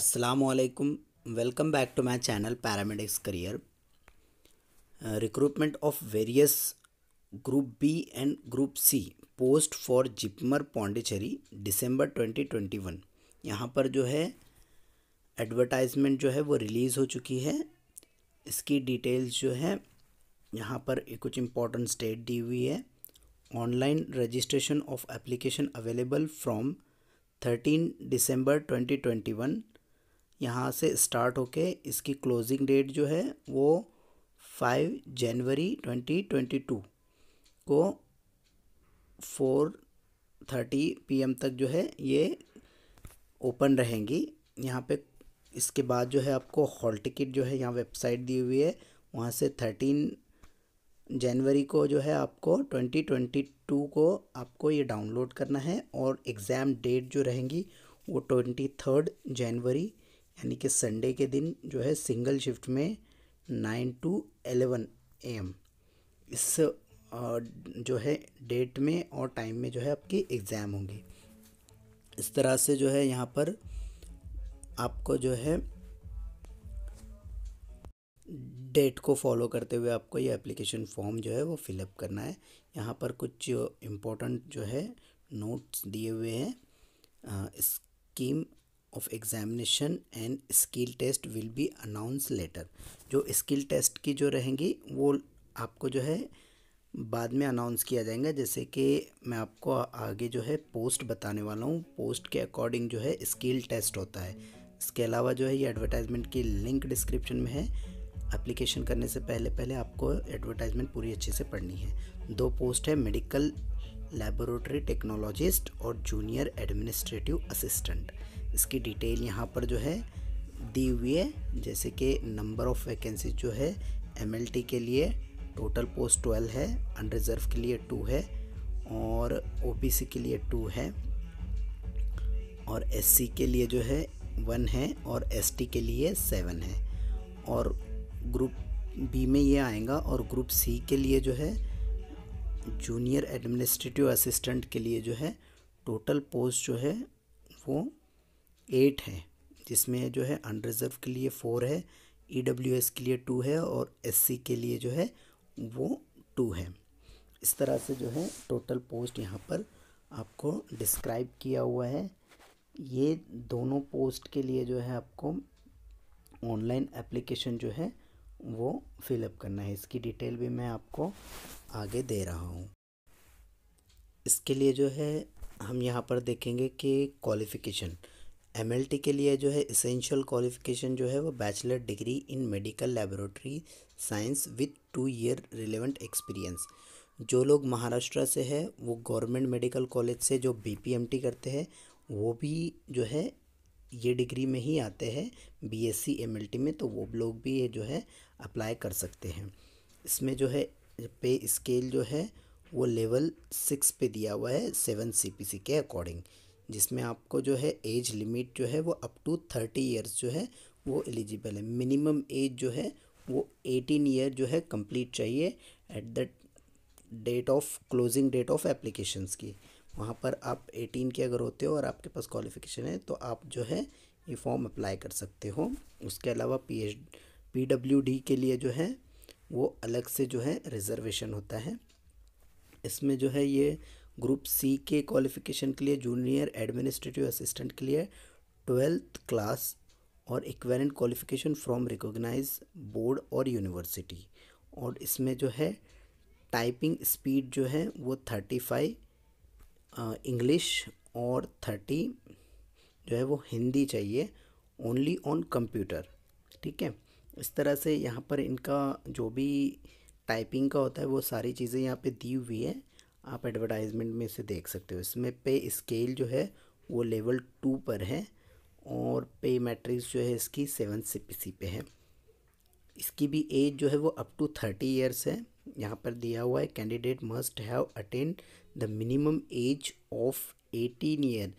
असलकम welcome back to my channel paramedics career recruitment of various group B and group C post for JIPMER Pondicherry December twenty twenty one यहाँ पर जो है advertisement जो है वो रिलीज़ हो चुकी है इसकी डिटेल्स जो है यहाँ पर एक कुछ इम्पोर्टेंट स्टेट दी हुई है online registration of application available from thirteen December twenty twenty one यहाँ से स्टार्ट होके इसकी क्लोजिंग डेट जो है वो फाइव जनवरी ट्वेंटी ट्वेंटी टू को फोर थर्टी पीएम तक जो है ये ओपन रहेंगी यहाँ पे इसके बाद जो है आपको हॉल टिकट जो है यहाँ वेबसाइट दी हुई है वहाँ से थर्टीन जनवरी को जो है आपको ट्वेंटी ट्वेंटी टू को आपको ये डाउनलोड करना है और एग्ज़ाम डेट जो रहेंगी वो ट्वेंटी थर्ड जनवरी यानी कि संडे के दिन जो है सिंगल शिफ्ट में नाइन टू एलेवन एम इस जो है डेट में और टाइम में जो है आपकी एग्ज़ाम होंगे इस तरह से जो है यहाँ पर आपको जो है डेट को फॉलो करते हुए आपको ये एप्लीकेशन फॉर्म जो है वो फिलअप करना है यहाँ पर कुछ इम्पोर्टेंट जो है नोट्स दिए हुए हैं scheme of examination and skill test will be announce later जो स्किल टेस्ट की जो रहेंगी वो आपको जो है बाद में अनाउंस किया जाएगा जैसे कि मैं आपको आगे जो है पोस्ट बताने वाला हूँ पोस्ट के अकॉर्डिंग जो है स्किल टेस्ट होता है इसके अलावा जो है ये एडवर्टाइजमेंट की लिंक डिस्क्रिप्शन में है एप्लीकेशन करने से पहले पहले आपको एडवर्टाइजमेंट पूरी अच्छे से पढ़नी है दो पोस्ट है मेडिकल लेबोरेटरी टेक्नोलॉजिस्ट और जूनियर एडमिनिस्ट्रेटिव असिस्टेंट इसकी डिटेल यहाँ पर जो है दी हुई है जैसे कि नंबर ऑफ़ वैकेंसी जो है एम के लिए टोटल पोस्ट ट्वेल्व है अनरिजर्व के लिए टू है और ओ के लिए टू है और एस के लिए जो है वन है और एस के लिए सेवन है और ग्रुप बी में ये आएगा और ग्रुप सी के लिए जो है जूनियर एडमिनिस्ट्रेटिव असिस्टेंट के लिए जो है टोटल पोस्ट जो है वो एट है जिसमें जो है अनरिजर्व के लिए फोर है ई e के लिए टू है और एस के लिए जो है वो टू है इस तरह से जो है टोटल पोस्ट यहाँ पर आपको डिस्क्राइब किया हुआ है ये दोनों पोस्ट के लिए जो है आपको ऑनलाइन एप्लीकेशन जो है वो फिलअप करना है इसकी डिटेल भी मैं आपको आगे दे रहा हूँ इसके लिए जो है हम यहाँ पर देखेंगे कि क्वालिफ़िकेशन एम के लिए जो है इसेंशियल क्वालिफिकेशन जो है वो bachelor degree in medical laboratory science with two year relevant experience जो लोग महाराष्ट्र से है वो गवर्नमेंट मेडिकल कॉलेज से जो बी करते हैं वो भी जो है ये डिग्री में ही आते हैं बी एस में तो वो लोग भी ये जो है अप्लाई कर सकते हैं इसमें जो है पे स्केल जो है वो लेवल सिक्स पे दिया हुआ है सेवन सी के अकॉर्डिंग जिसमें आपको जो है एज लिमिट जो है वो अप टू थर्टी ईयर्स जो है वो एलिजिबल है मिनिमम एज जो है वो एटीन ईयर जो है कंप्लीट चाहिए at the date of closing date of applications की वहाँ पर आप एटीन के अगर होते हो और आपके पास क्वालिफिकेशन है तो आप जो है ये फॉर्म अप्लाई कर सकते हो उसके अलावा P H P W D के लिए जो है वो अलग से जो है रिजर्वेशन होता है इसमें जो है ये ग्रुप सी के क्वालिफिकेशन के लिए जूनियर एडमिनिस्ट्रेटिव असिस्टेंट के लिए ट्वेल्थ क्लास और equivalent qualification from recognise board और यूनिवर्सिटी और इसमें जो है टाइपिंग स्पीड जो है वो थर्टी फाइव इंग्लिश और थर्टी जो है वो हिंदी चाहिए ओनली ऑन कंप्यूटर ठीक है इस तरह से यहाँ पर इनका जो भी टाइपिंग का होता है वो सारी चीज़ें यहाँ पे दी हुई है आप एडवर्टाइजमेंट में इसे देख सकते हो इसमें पे स्केल जो है वो लेवल टू पर है और पे मैट्रिक्स जो है इसकी सेवन सी पी सी पे है इसकी भी एज जो है वो अप टू थर्टी ईयर्स है यहाँ पर दिया हुआ है candidate must have attend the minimum age of eighteen year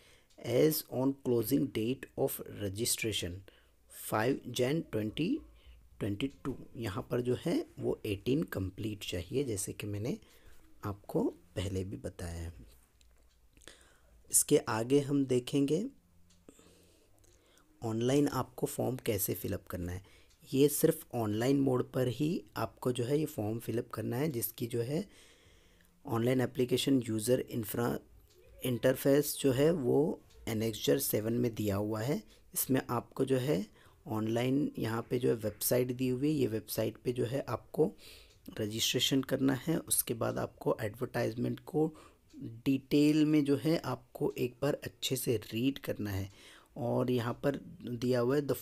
age on closing date of registration five Jan twenty twenty two यहाँ पर जो है वो एटीन कंप्लीट चाहिए जैसे कि मैंने आपको पहले भी बताया है इसके आगे हम देखेंगे ऑनलाइन आपको फॉर्म कैसे फिलअप करना है ये सिर्फ ऑनलाइन मोड पर ही आपको जो है ये फॉर्म फिलअप करना है जिसकी जो है online application user infra interface जो है वो एनेक्चर सेवन में दिया हुआ है इसमें आपको जो है ऑनलाइन यहाँ पे जो है वेबसाइट दी हुई है ये वेबसाइट पे जो है आपको रजिस्ट्रेशन करना है उसके बाद आपको एडवर्टाइजमेंट को डिटेल में जो है आपको एक बार अच्छे से रीड करना है और यहाँ पर दिया हुआ है the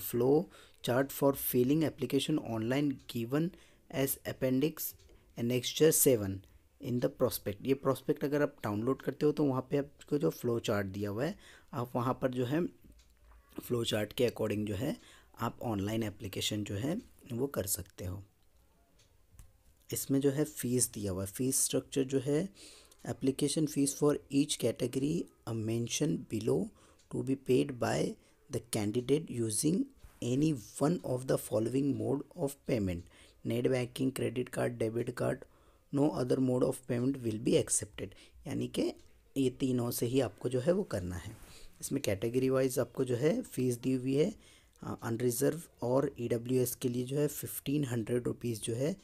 flow chart for filling application online given as appendix annexure seven in the prospect ये प्रोस्पेक्ट अगर आप डाउनलोड करते हो तो वहाँ पे आपको जो फ्लो चार्ट दिया हुआ है आप वहाँ पर जो है फ्लो चार्ट के अकॉर्डिंग जो है आप ऑनलाइन एप्लीकेशन जो है वो कर सकते हो इसमें जो है फ़ीस दिया हुआ है फ़ीस स्ट्रक्चर जो है application fees for each category uh mention below to be paid by the candidate using any one of the following mode of payment net banking credit card debit card no other mode of payment will be accepted यानी कि ये तीनों से ही आपको जो है वो करना है इसमें कैटेगरी वाइज आपको जो है फ़ीस दी हुई है अनरिज़र्व और ई e के लिए जो है फिफ्टीन हंड्रेड रुपीज़ जो है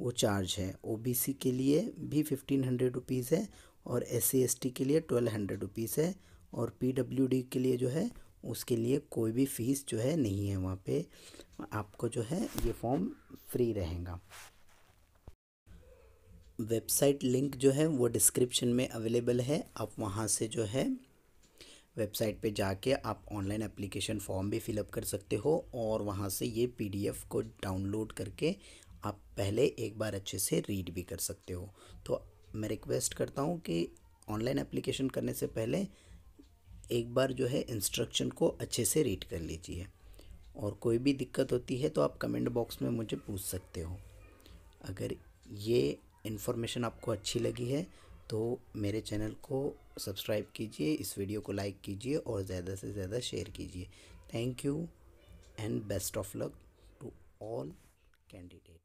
वो चार्ज है ओबीसी के लिए भी फिफ्टीन हंड्रेड रुपीज़ है और एस सी के लिए ट्वेल्व हंड्रेड रुपीज़ है और पीडब्ल्यूडी के लिए जो है उसके लिए कोई भी फ़ीस जो है नहीं है वहाँ पे आपको जो है ये फॉर्म फ्री रहेगा वेबसाइट लिंक जो है वो डिस्क्रिप्शन में अवेलेबल है आप वहाँ से जो है वेबसाइट पे जाके आप ऑनलाइन एप्लीकेशन फॉर्म भी फिलअप कर सकते हो और वहाँ से ये पीडीएफ को डाउनलोड करके आप पहले एक बार अच्छे से रीड भी कर सकते हो तो मैं रिक्वेस्ट करता हूँ कि ऑनलाइन एप्लीकेशन करने से पहले एक बार जो है इंस्ट्रक्शन को अच्छे से रीड कर लीजिए और कोई भी दिक्कत होती है तो आप कमेंट बॉक्स में मुझे पूछ सकते हो अगर ये इन्फॉर्मेशन आपको अच्छी लगी है तो मेरे चैनल को सब्सक्राइब कीजिए इस वीडियो को लाइक कीजिए और ज़्यादा से ज़्यादा शेयर कीजिए thank you and best of luck to all candidate